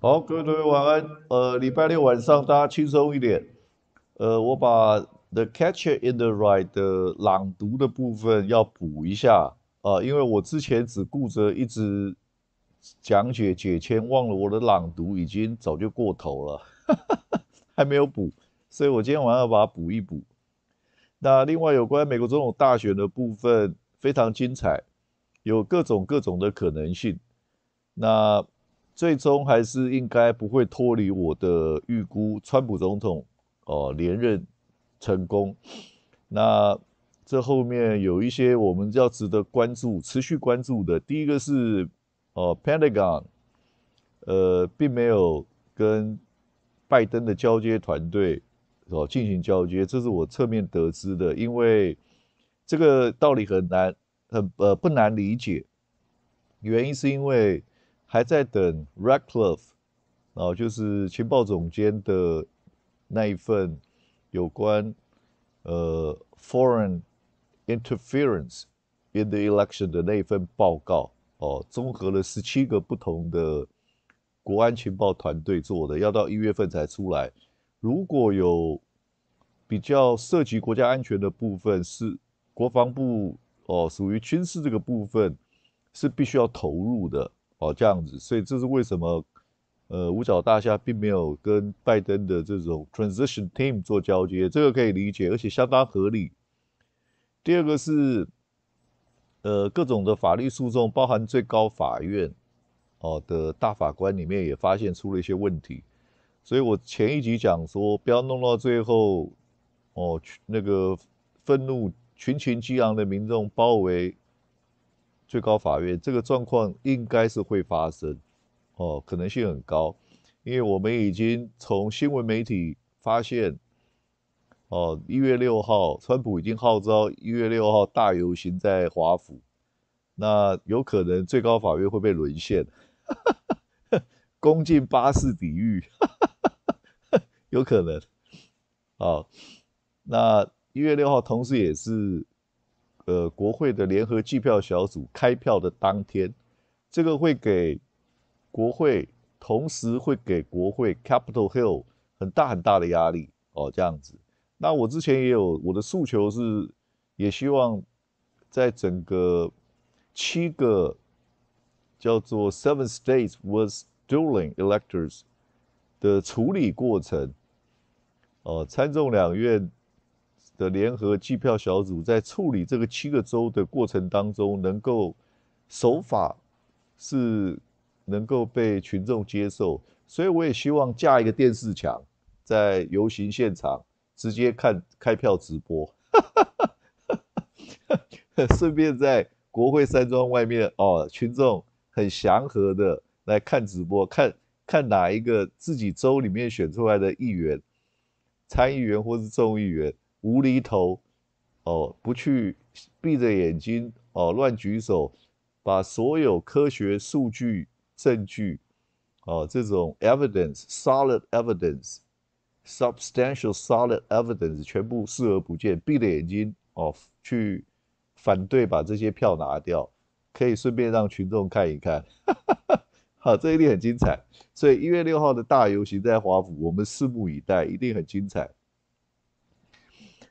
好，各位同学晚安。呃，礼拜六晚上大家轻松一点。呃，我把《The Catcher in the r i d e 的朗读的部分要补一下啊，因为我之前只顾着一直讲解解签，忘了我的朗读已经早就过头了，还没有补，所以我今天晚上要把它补一补。那另外有关美国总统大选的部分非常精彩，有各种各种的可能性。那最终还是应该不会脱离我的预估，川普总统哦连任成功。那这后面有一些我们要值得关注、持续关注的。第一个是哦，Pentagon，呃，并没有跟拜登的交接团队哦进行交接，这是我侧面得知的。因为这个道理很难，很呃不难理解，原因是因为。还在等 Radcliffe，然后就是情报总监的那一份有关呃 foreign interference in the election 的那一份报告哦，综合了十七个不同的国安情报团队做的，要到一月份才出来。如果有比较涉及国家安全的部分，是国防部哦，属于军事这个部分是必须要投入的。哦，这样子，所以这是为什么？呃，五角大厦并没有跟拜登的这种 transition team 做交接，这个可以理解，而且相当合理。第二个是，呃，各种的法律诉讼，包含最高法院哦的大法官里面也发现出了一些问题。所以我前一集讲说，不要弄到最后，哦，那个愤怒群情激昂的民众包围。最高法院这个状况应该是会发生，哦，可能性很高，因为我们已经从新闻媒体发现，哦，一月六号，川普已经号召一月六号大游行在华府，那有可能最高法院会被沦陷，攻进巴士底狱，有可能，啊，那一月六号同时也是。呃，国会的联合计票小组开票的当天，这个会给国会，同时会给国会 c a p i t a l Hill 很大很大的压力哦。这样子，那我之前也有我的诉求是，也希望在整个七个叫做 Seven States w a s Dueling Electors 的处理过程，哦，参众两院。的联合计票小组在处理这个七个州的过程当中，能够手法是能够被群众接受，所以我也希望架一个电视墙，在游行现场直接看开票直播，顺便在国会山庄外面哦，群众很祥和的来看直播，看看哪一个自己州里面选出来的议员、参议员或是众议员。无厘头，哦，不去闭着眼睛哦，乱举手，把所有科学数据证据，哦，这种 evidence solid evidence substantial solid evidence 全部视而不见，闭着眼睛哦去反对把这些票拿掉，可以顺便让群众看一看，好，这一例很精彩，所以一月六号的大游行在华府，我们拭目以待，一定很精彩。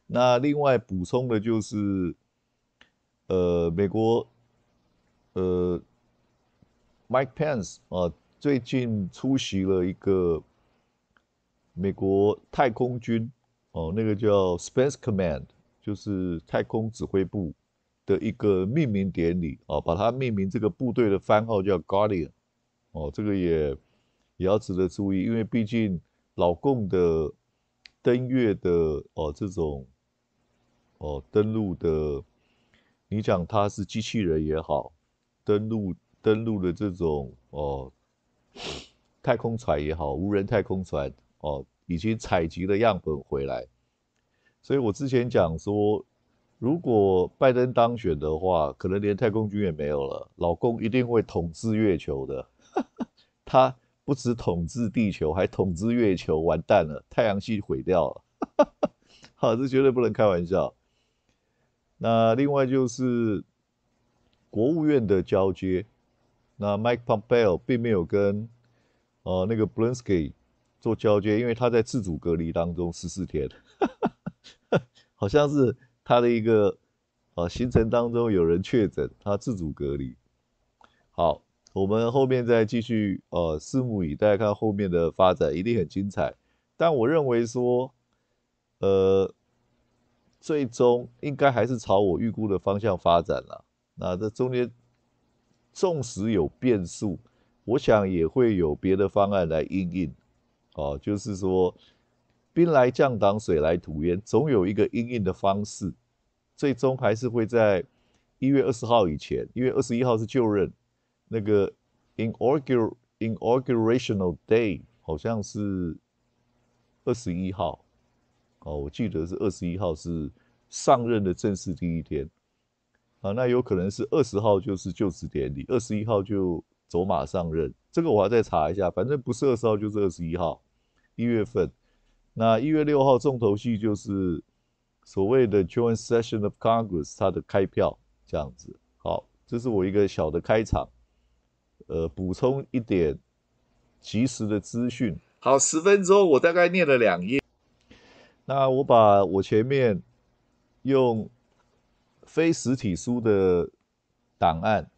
那另外补充的就是，呃，美国，呃，Mike Pence 啊，最近出席了一个美国太空军哦，那个叫 Space Command，就是太空指挥部的一个命名典礼啊，把它命名这个部队的番号叫 Guardian，哦，这个也也要值得注意，因为毕竟老共的登月的哦这种。哦，登陆的，你讲它是机器人也好，登陆登陆的这种哦，太空船也好，无人太空船哦，已经采集了样本回来。所以我之前讲说，如果拜登当选的话，可能连太空军也没有了，老公一定会统治月球的。他不止统治地球，还统治月球，完蛋了，太阳系毁掉了。好，这绝对不能开玩笑。那另外就是国务院的交接，那 Mike Pompeo 并没有跟呃那个 Blonsky 做交接，因为他在自主隔离当中十四天，好像是他的一个呃行程当中有人确诊，他自主隔离。好，我们后面再继续呃拭目以待，看后面的发展一定很精彩。但我认为说呃。最终应该还是朝我预估的方向发展了。那这中间，纵使有变数，我想也会有别的方案来应应。哦，就是说，兵来将挡，水来土掩，总有一个应应的方式。最终还是会在一月二十号以前，因月二十一号是就任，那个 i n a u g u r a l i n inaugurational day 好像是二十一号。哦，我记得是二十一号是上任的正式第一天，啊，那有可能是二十号就是就职典礼，二十一号就走马上任，这个我要再查一下，反正不是二十号就是二十一号，一月份，那一月六号重头戏就是所谓的 Joint Session of Congress，它的开票这样子。好，这是我一个小的开场，呃，补充一点及时的资讯。好，十分钟我大概念了两页。那我把我前面用非实体书的档案，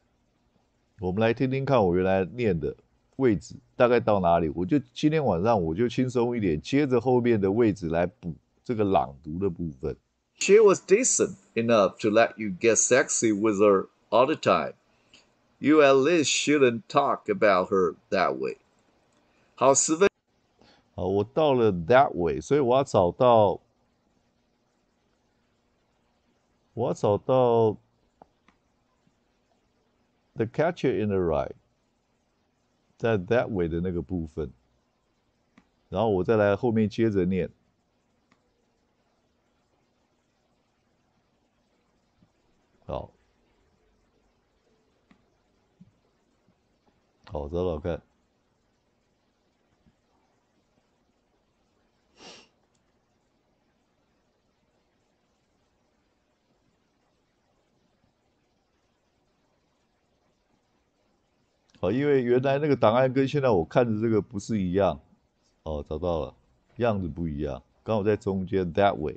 我们来听听看我原来念的位置大概到哪里。我就今天晚上我就轻松一点，接着后面的位置来补这个朗读的部分。She was decent enough to let you get sexy with her all the time. You at least shouldn't talk about her that way. 好十分。啊，我到了 that way，所以我要找到，我要找到 the catcher in the right，在 that way 的那个部分，然后我再来后面接着念。好，好找找看。哦，因为原来那个档案跟现在我看的这个不是一样，哦，找到了，样子不一样。刚好在中间 that way，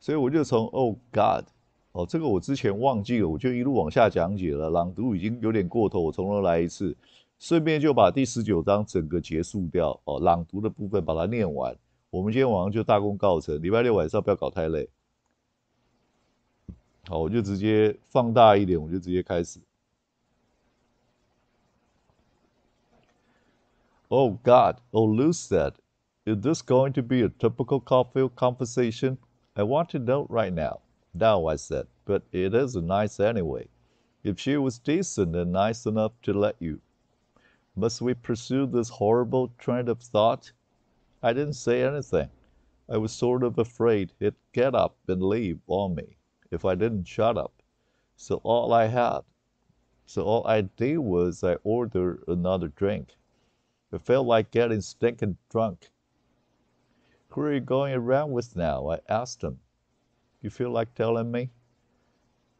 所以我就从 oh god，哦，这个我之前忘记了，我就一路往下讲解了。朗读已经有点过头，我从头来一次，顺便就把第十九章整个结束掉。哦，朗读的部分把它念完，我们今天晚上就大功告成。礼拜六晚上不要搞太累。好，我就直接放大一点，我就直接开始。Oh God, oh Lou said, is this going to be a typical Caulfield conversation? I want to know right now. No, I said, but it isn't nice anyway. If she was decent and nice enough to let you, must we pursue this horrible trend of thought? I didn't say anything. I was sort of afraid he'd get up and leave on me if I didn't shut up. So all I had, so all I did was I ordered another drink. It felt like getting stinking drunk. Who are you going around with now? I asked him. You feel like telling me?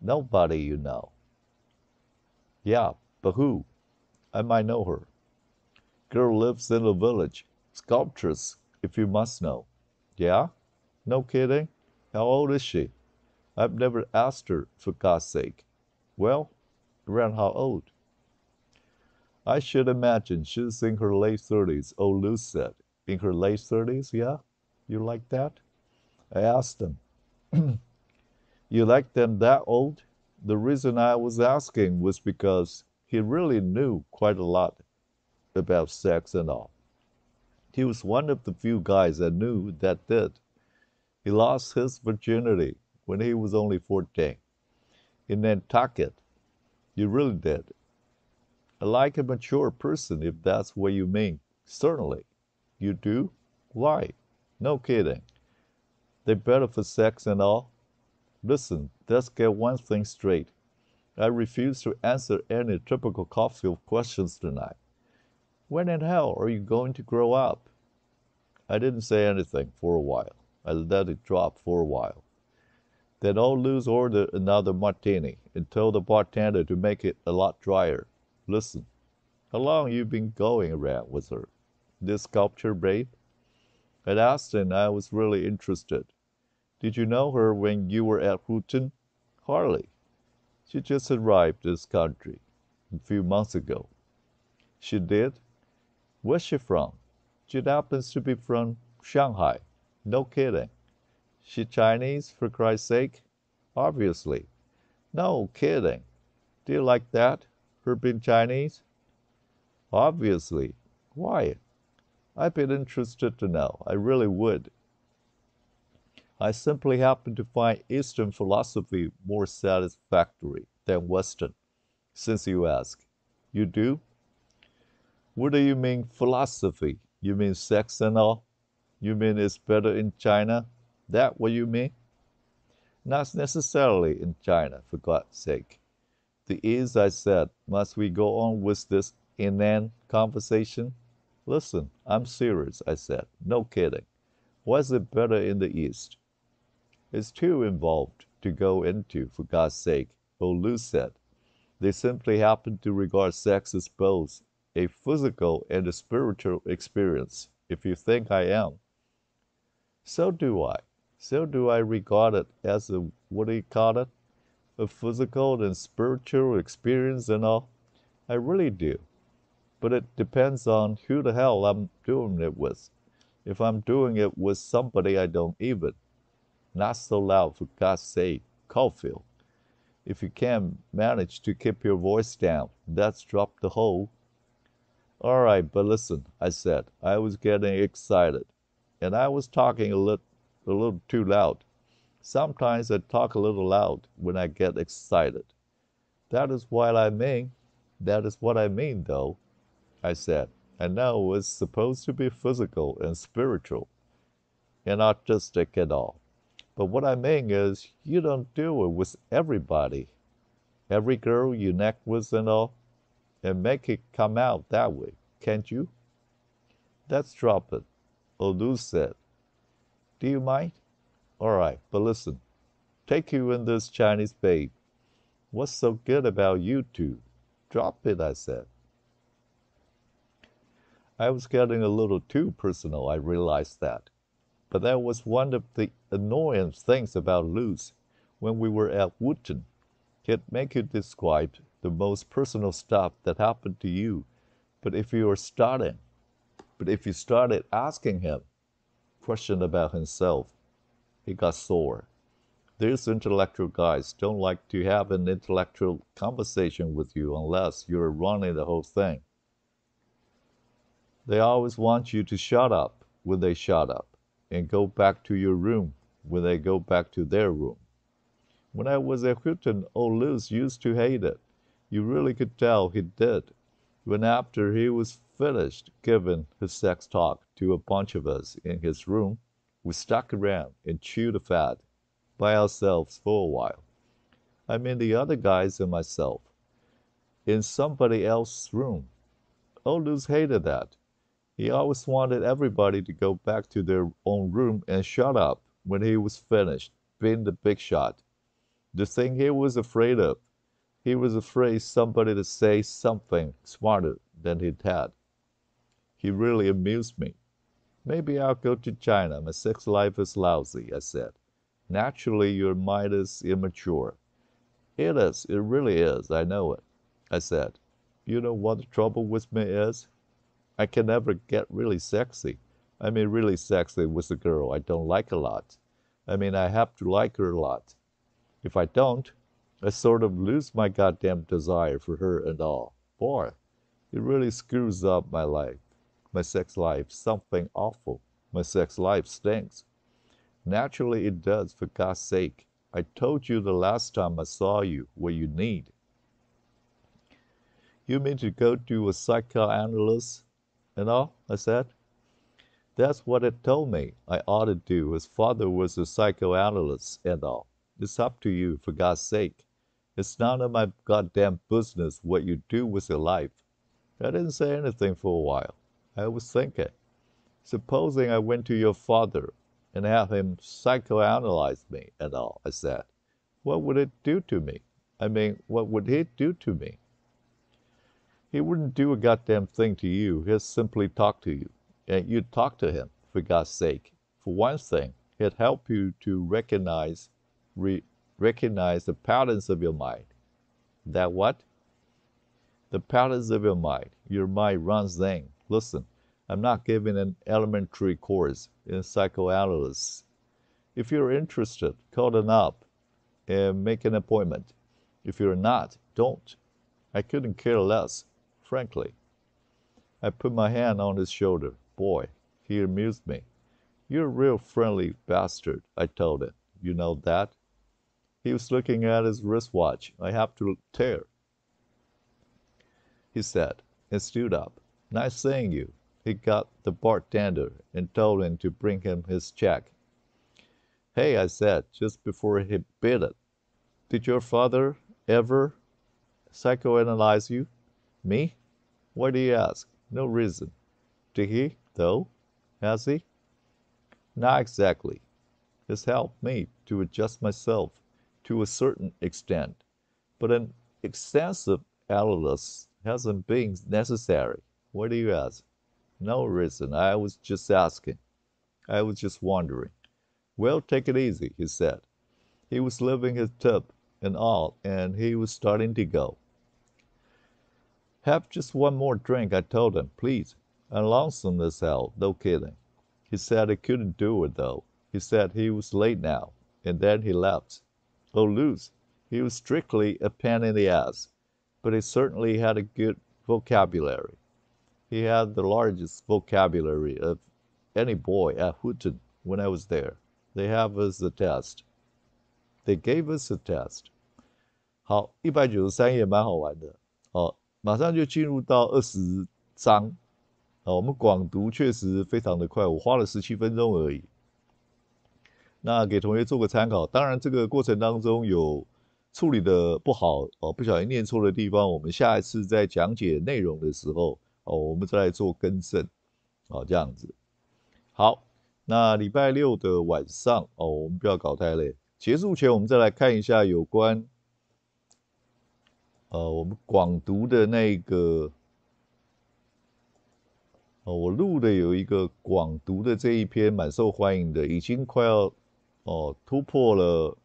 Nobody you know. Yeah, but who? I might know her. Girl lives in the village. Sculptress, if you must know. Yeah? No kidding? How old is she? I've never asked her, for God's sake. Well, around how old? I should imagine she's in her late 30s, old Lou said. In her late 30s, yeah? You like that? I asked him. you like them that old? The reason I was asking was because he really knew quite a lot about sex and all. He was one of the few guys I knew that did. He lost his virginity when he was only 14 in Nantucket. He really did like a mature person if that's what you mean Certainly, You do? Why? No kidding. They better for sex and all. Listen, let's get one thing straight. I refuse to answer any typical Caulfield questions tonight. When in hell are you going to grow up? I didn't say anything for a while. I let it drop for a while. Then I'll lose another martini and tell the bartender to make it a lot drier. Listen, how long you been going around with her? This sculpture babe? At Austin, I was really interested. Did you know her when you were at Hooton? Hardly. She just arrived this country a few months ago. She did? Where's she from? She happens to be from Shanghai. No kidding. She Chinese, for Christ's sake? Obviously. No kidding. Do you like that? for being Chinese? Obviously. Why? I've been interested to know. I really would. I simply happen to find Eastern philosophy more satisfactory than Western, since you ask. You do? What do you mean philosophy? You mean sex and all? You mean it's better in China? That what you mean? Not necessarily in China, for God's sake. The East, I said, must we go on with this inane conversation? Listen, I'm serious, I said. No kidding. Was it better in the East? It's too involved to go into, for God's sake, Bolu said. They simply happen to regard sex as both a physical and a spiritual experience, if you think I am. So do I. So do I regard it as a, what do you call it? a physical and spiritual experience and all. I really do. But it depends on who the hell I'm doing it with. If I'm doing it with somebody I don't even, not so loud for God's sake, Caulfield. If you can't manage to keep your voice down, that's drop the whole. All right, but listen, I said. I was getting excited, and I was talking a little, a little too loud. Sometimes I talk a little loud when I get excited. That is what I mean. That is what I mean, though, I said. and now it's supposed to be physical and spiritual and artistic and all. But what I mean is, you don't do it with everybody, every girl you neck with and all, and make it come out that way, can't you? Let's drop it, Olu said. Do you mind? All right, but listen. Take you and this Chinese babe. What's so good about you two? Drop it, I said. I was getting a little too personal, I realized that. But that was one of the annoying things about Luz when we were at Wooten. He'd make you describe the most personal stuff that happened to you. But if you were starting, but if you started asking him questions about himself, he got sore. These intellectual guys don't like to have an intellectual conversation with you unless you're running the whole thing. They always want you to shut up when they shut up and go back to your room when they go back to their room. When I was at Hilton, old Luz used to hate it. You really could tell he did. When after he was finished giving his sex talk to a bunch of us in his room, we stuck around and chewed the fat by ourselves for a while. I mean the other guys and myself. In somebody else's room. Old oh, Luz hated that. He always wanted everybody to go back to their own room and shut up when he was finished being the big shot. The thing he was afraid of. He was afraid somebody to say something smarter than he had. He really amused me. Maybe I'll go to China. My sex life is lousy, I said. Naturally, your mind is immature. It is. It really is. I know it. I said. You know what the trouble with me is? I can never get really sexy. I mean, really sexy with a girl I don't like a lot. I mean, I have to like her a lot. If I don't, I sort of lose my goddamn desire for her and all. Boy, it really screws up my life my sex life something awful. My sex life stinks. Naturally, it does, for God's sake. I told you the last time I saw you what you need. You mean to go to a psychoanalyst and all? I said. That's what it told me I ought to do. His father was a psychoanalyst and all. It's up to you, for God's sake. It's none of my goddamn business what you do with your life. I didn't say anything for a while. I was thinking, supposing I went to your father and had him psychoanalyze me and all, I said, what would it do to me? I mean, what would he do to me? He wouldn't do a goddamn thing to you. He'd simply talk to you. And you'd talk to him, for God's sake. For one thing, he'd help you to recognize re, recognize the patterns of your mind. That what? The patterns of your mind. Your mind runs things Listen, I'm not giving an elementary course in psychoanalysis. If you're interested, call them up and make an appointment. If you're not, don't. I couldn't care less, frankly. I put my hand on his shoulder. Boy, he amused me. You're a real friendly bastard, I told him. You know that? He was looking at his wristwatch. I have to tear, he said, and stood up. Nice seeing you. He got the bartender and told him to bring him his check. Hey, I said, just before he bit it, did your father ever psychoanalyze you? Me? Why do you ask? No reason. Did he, though? Has he? Not exactly. It's helped me to adjust myself to a certain extent, but an extensive analysis hasn't been necessary. What do you ask? No reason. I was just asking. I was just wondering. Well, take it easy, he said. He was leaving his tip and all, and he was starting to go. Have just one more drink, I told him, please. And lonesome as hell, no kidding. He said he couldn't do it, though. He said he was late now, and then he left. Oh, Luz, he was strictly a pain in the ass, but he certainly had a good vocabulary. He had the largest vocabulary of any boy at h o o t o n when I was there. They h a v e us a test. They gave us a test. 好，一百九十三页蛮好玩的。好，马上就进入到二十章。啊，我们广读确实非常的快，我花了十七分钟而已。那给同学做个参考。当然，这个过程当中有处理的不好哦，不小心念错的地方，我们下一次在讲解内容的时候。哦，我们再来做更正，哦，这样子，好，那礼拜六的晚上，哦，我们不要搞太累。结束前，我们再来看一下有关，呃，我们广读的那个，哦，我录的有一个广读的这一篇，蛮受欢迎的，已经快要，哦，突破了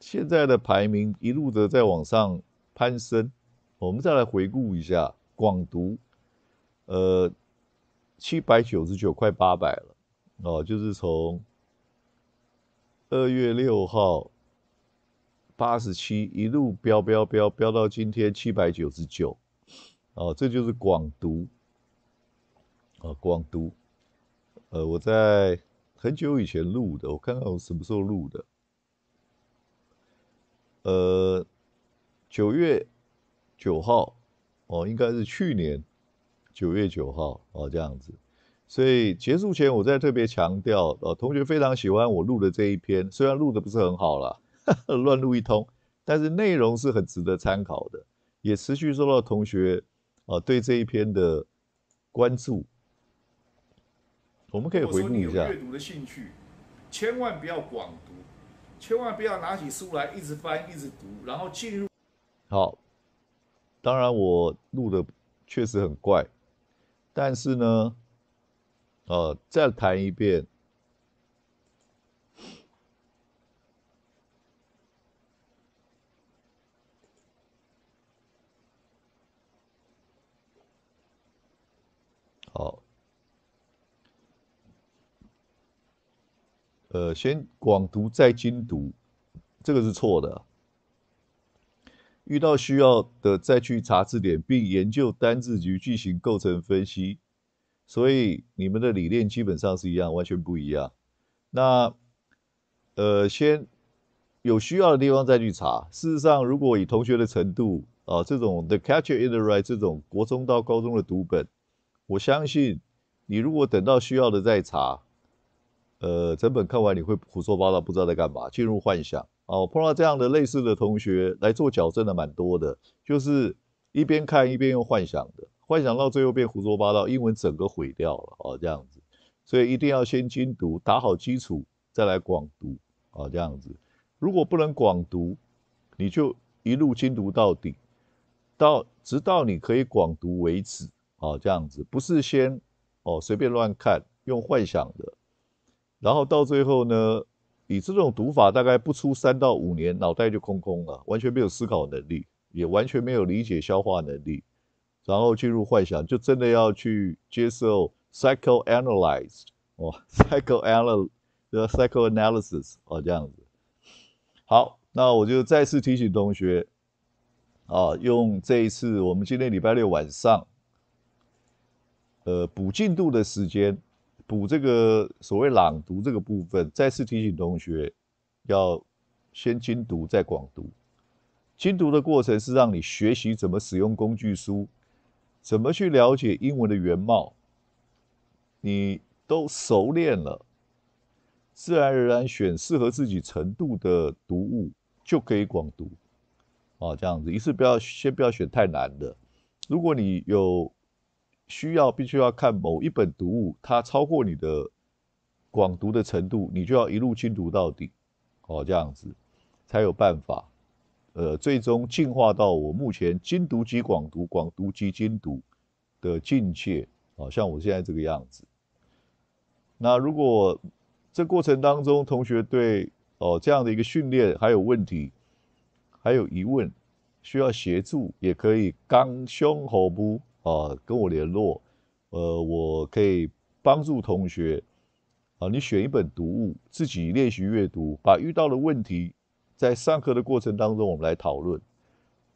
现在的排名，一路的在往上攀升。我们再来回顾一下广读，呃，七百九十九快八百了哦，就是从二月六号八十七一路飙飙飙飙到今天七百九十九，哦，这就是广读，啊，广读，呃，我在很久以前录的，我看看我什么时候录的，呃，九月。九号，哦，应该是去年九月九号，哦，这样子。所以结束前，我再特别强调，哦，同学非常喜欢我录的这一篇，虽然录的不是很好啦，乱录一通，但是内容是很值得参考的，也持续受到同学，哦，对这一篇的关注。我们可以回顾一下。阅读的兴趣，千万不要广读，千万不要拿起书来一直翻一直读，然后进入。好。当然，我录的确实很怪，但是呢，呃，再弹一遍，好，呃，先广读再精读，这个是错的。遇到需要的再去查字典，并研究单字及句型构成分析。所以你们的理念基本上是一样，完全不一样。那呃，先有需要的地方再去查。事实上，如果以同学的程度啊，这种《The c a t c h in the r i g h t 这种国中到高中的读本，我相信你如果等到需要的再查，呃，整本看完你会胡说八道，不知道在干嘛，进入幻想。哦，碰到这样的类似的同学来做矫正的蛮多的，就是一边看一边用幻想的，幻想到最后变胡说八道，英文整个毁掉了哦，这样子。所以一定要先精读，打好基础，再来广读哦，这样子。如果不能广读，你就一路精读到底，到直到你可以广读为止哦，这样子。不是先哦随便乱看用幻想的，然后到最后呢？以这种读法，大概不出三到五年，脑袋就空空了，完全没有思考能力，也完全没有理解消化能力，然后进入幻想，就真的要去接受 psychoanalyzed 哦，psychoanaly psychoanalysis 哦，这样子。好，那我就再次提醒同学，啊，用这一次我们今天礼拜六晚上，呃，补进度的时间。补这个所谓朗读这个部分，再次提醒同学，要先精读再广读。精读的过程是让你学习怎么使用工具书，怎么去了解英文的原貌。你都熟练了，自然而然选适合自己程度的读物就可以广读。哦，这样子，一次不要先不要选太难的。如果你有需要必须要看某一本读物，它超过你的广读的程度，你就要一路精读到底，哦，这样子才有办法，呃，最终进化到我目前精读及广读、广读及精读的境界，哦，像我现在这个样子。那如果这过程当中同学对哦这样的一个训练还有问题，还有疑问，需要协助，也可以刚胸口部。啊，跟我联络，呃，我可以帮助同学。啊，你选一本读物，自己练习阅读，把遇到的问题在上课的过程当中我们来讨论。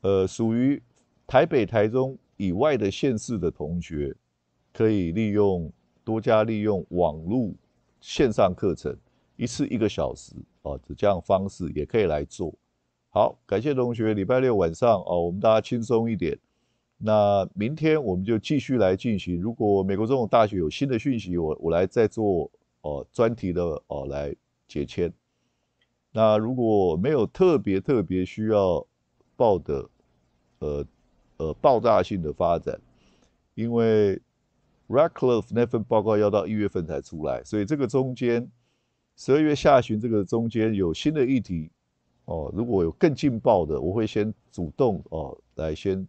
呃，属于台北、台中以外的县市的同学，可以利用多加利用网络线上课程，一次一个小时啊，这样方式也可以来做。好，感谢同学，礼拜六晚上哦，我们大家轻松一点。那明天我们就继续来进行。如果美国总统大学有新的讯息，我我来再做哦专题的哦来解签。那如果没有特别特别需要报的，呃呃爆炸性的发展，因为 r e c l e f s 那份报告要到一月份才出来，所以这个中间十二月下旬这个中间有新的议题哦，如果有更劲爆的，我会先主动哦来先。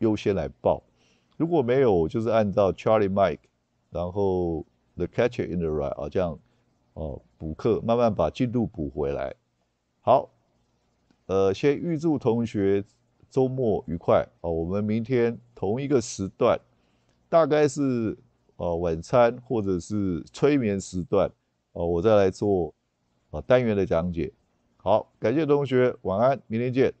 优先来报，如果没有，就是按照 Charlie Mike，然后 The Catcher in the r i h e 啊这样，哦补课，慢慢把进度补回来。好，呃，先预祝同学周末愉快啊！我们明天同一个时段，大概是呃晚餐或者是催眠时段哦，我再来做啊单元的讲解。好，感谢同学，晚安，明天见。